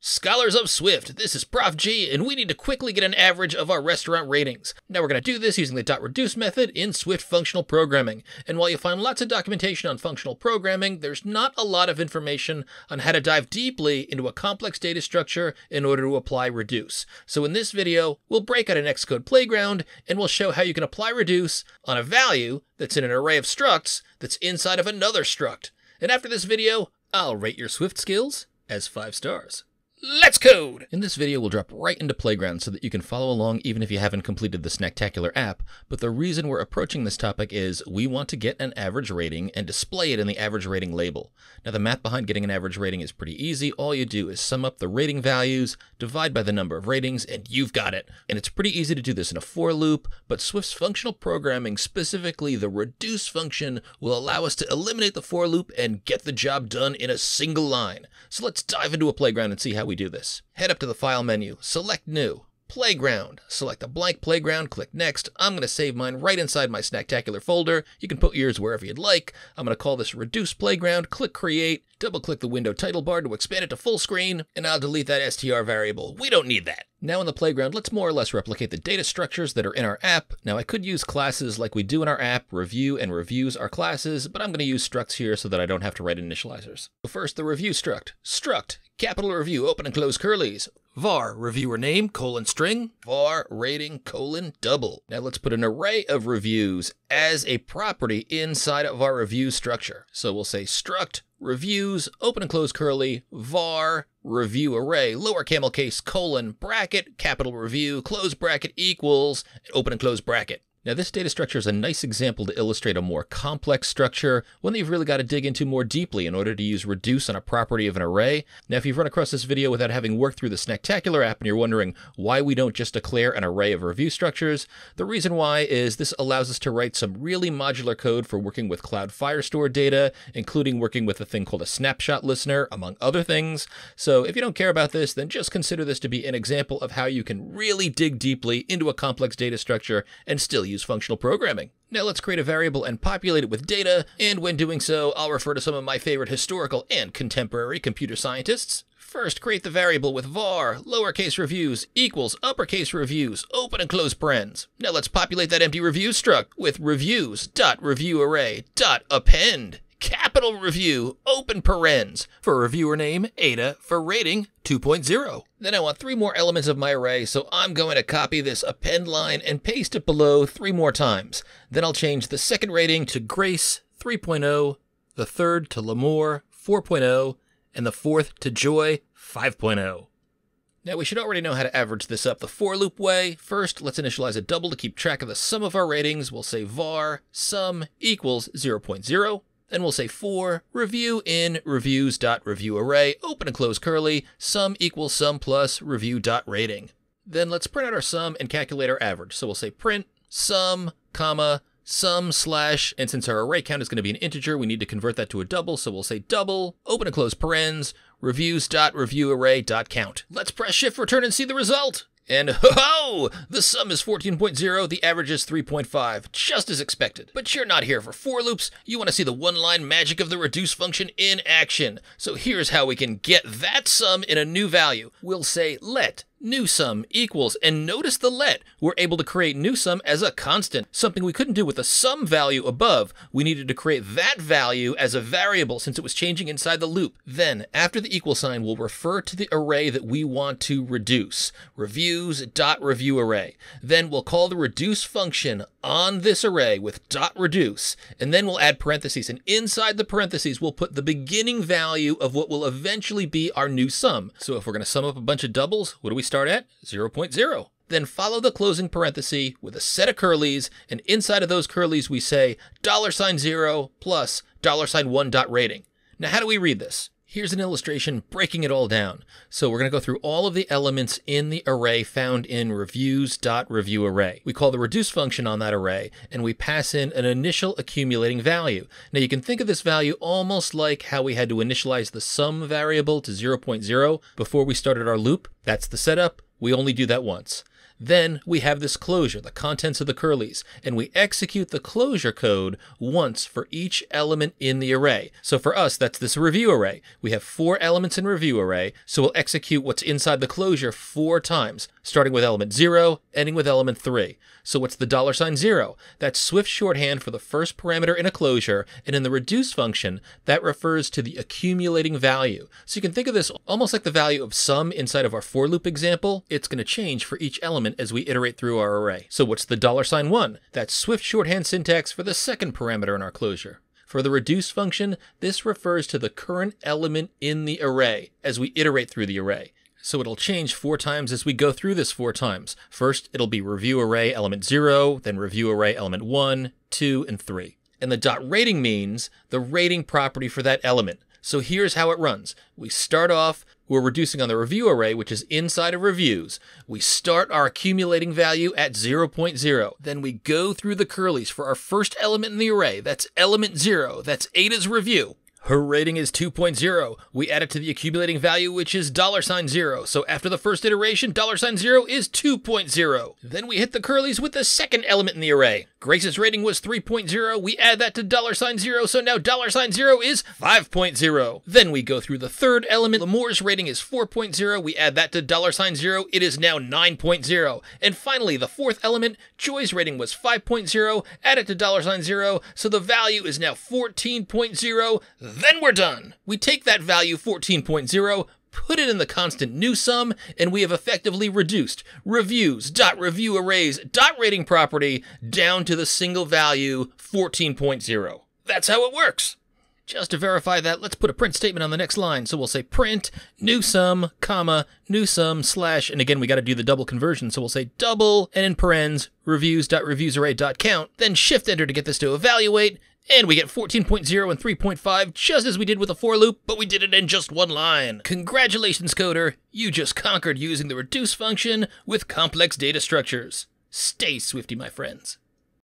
Scholars of Swift, this is Prof G, and we need to quickly get an average of our restaurant ratings. Now we're going to do this using the dot reduce method in Swift functional programming. And while you find lots of documentation on functional programming, there's not a lot of information on how to dive deeply into a complex data structure in order to apply reduce. So in this video, we'll break out an Xcode playground and we'll show how you can apply reduce on a value that's in an array of structs that's inside of another struct. And after this video, I'll rate your Swift skills as five stars. Let's code! In this video, we'll drop right into Playground so that you can follow along even if you haven't completed the Snacktacular app, but the reason we're approaching this topic is we want to get an average rating and display it in the average rating label. Now the math behind getting an average rating is pretty easy. All you do is sum up the rating values, divide by the number of ratings, and you've got it. And it's pretty easy to do this in a for loop, but Swift's functional programming, specifically the reduce function, will allow us to eliminate the for loop and get the job done in a single line. So let's dive into a Playground and see how we do this. Head up to the File menu, select New, Playground. Select a blank playground, click next. I'm going to save mine right inside my Snacktacular folder. You can put yours wherever you'd like. I'm going to call this Reduce Playground, click Create, double click the window title bar to expand it to full screen, and I'll delete that str variable. We don't need that. Now in the playground, let's more or less replicate the data structures that are in our app. Now I could use classes like we do in our app, review and reviews are classes, but I'm going to use structs here so that I don't have to write initializers. So first, the review struct. Struct, capital review, open and close curlies var reviewer name colon string var rating colon double. Now let's put an array of reviews as a property inside of our review structure. So we'll say struct reviews open and close curly var review array lower camel case colon bracket capital review close bracket equals open and close bracket. Now this data structure is a nice example to illustrate a more complex structure, one that you've really got to dig into more deeply in order to use reduce on a property of an array. Now if you've run across this video without having worked through the Snacktacular app and you're wondering why we don't just declare an array of review structures, the reason why is this allows us to write some really modular code for working with Cloud Firestore data, including working with a thing called a snapshot listener, among other things. So if you don't care about this, then just consider this to be an example of how you can really dig deeply into a complex data structure and still use functional programming. Now let's create a variable and populate it with data, and when doing so, I'll refer to some of my favorite historical and contemporary computer scientists. First, create the variable with var, lowercase reviews, equals, uppercase reviews, open and close parens. Now let's populate that empty review struct with reviews.reviewArray.append. Capital review, open parens, for reviewer name, Ada, for rating, 2.0. Then I want three more elements of my array, so I'm going to copy this append line and paste it below three more times. Then I'll change the second rating to Grace, 3.0, the third to Lamour, 4.0, and the fourth to Joy, 5.0. Now we should already know how to average this up the for loop way. First, let's initialize a double to keep track of the sum of our ratings. We'll say var sum equals 0.0. Then we'll say for review in reviews dot review array open and close curly, sum equals sum plus review dot rating. Then let's print out our sum and calculate our average. So we'll say print sum, comma, sum slash, and since our array count is going to be an integer, we need to convert that to a double, so we'll say double, open and close parens, reviews dot review array dot count. Let's press shift return and see the result. And ho, ho! the sum is 14.0, the average is 3.5, just as expected. But you're not here for for loops, you want to see the one-line magic of the reduce function in action. So here's how we can get that sum in a new value. We'll say let newsum equals, and notice the let. We're able to create newsum as a constant, something we couldn't do with a sum value above. We needed to create that value as a variable since it was changing inside the loop. Then, after the equal sign, we'll refer to the array that we want to reduce, reviews.reviewArray. Then we'll call the reduce function on this array with dot reduce, and then we'll add parentheses. And inside the parentheses, we'll put the beginning value of what will eventually be our new sum. So if we're going to sum up a bunch of doubles, what do we start at? 0, 0.0. Then follow the closing parenthesis with a set of curlies, and inside of those curlies, we say dollar sign zero plus dollar sign one dot rating. Now, how do we read this? Here's an illustration breaking it all down. So we're going to go through all of the elements in the array found in reviews.reviewArray. We call the reduce function on that array, and we pass in an initial accumulating value. Now you can think of this value almost like how we had to initialize the sum variable to 0.0 before we started our loop. That's the setup. We only do that once. Then we have this closure, the contents of the curlies, and we execute the closure code once for each element in the array. So for us, that's this review array. We have four elements in review array, so we'll execute what's inside the closure four times, starting with element zero, ending with element three. So what's the dollar sign zero? That's Swift shorthand for the first parameter in a closure, and in the reduce function, that refers to the accumulating value. So you can think of this almost like the value of sum inside of our for loop example. It's going to change for each element element as we iterate through our array. So what's the dollar sign one? That's Swift shorthand syntax for the second parameter in our closure. For the reduce function, this refers to the current element in the array as we iterate through the array. So it'll change four times as we go through this four times. First, it'll be review array element zero, then review array element one, two, and three. And the dot rating means the rating property for that element. So here's how it runs. We start off we're reducing on the review array, which is inside of reviews. We start our accumulating value at 0, Then we go through the curlies for our first element in the array. That's element 0. That's Ada's review. Her rating is 2.0. We add it to the accumulating value, which is dollar sign zero. So after the first iteration, dollar sign zero is 2.0. Then we hit the curlies with the second element in the array. Grace's rating was 3.0. We add that to dollar sign zero. So now dollar sign zero is 5.0. Then we go through the third element. Lamore's rating is 4.0. We add that to dollar sign zero. It is now 9.0. And finally, the fourth element, Joy's rating was 5.0. Add it to dollar sign zero. So the value is now 14.0 then we're done. We take that value 14.0, put it in the constant new sum, and we have effectively reduced reviews dot review arrays dot rating property down to the single value 14.0. That's how it works. Just to verify that, let's put a print statement on the next line. So we'll say print new sum, comma, new sum, slash, and again, we got to do the double conversion. So we'll say double, and in parens, reviews.reviewsArray.count, then shift enter to get this to evaluate, and we get 14.0 and 3.5 just as we did with the for loop, but we did it in just one line. Congratulations, coder! You just conquered using the reduce function with complex data structures. Stay swifty, my friends.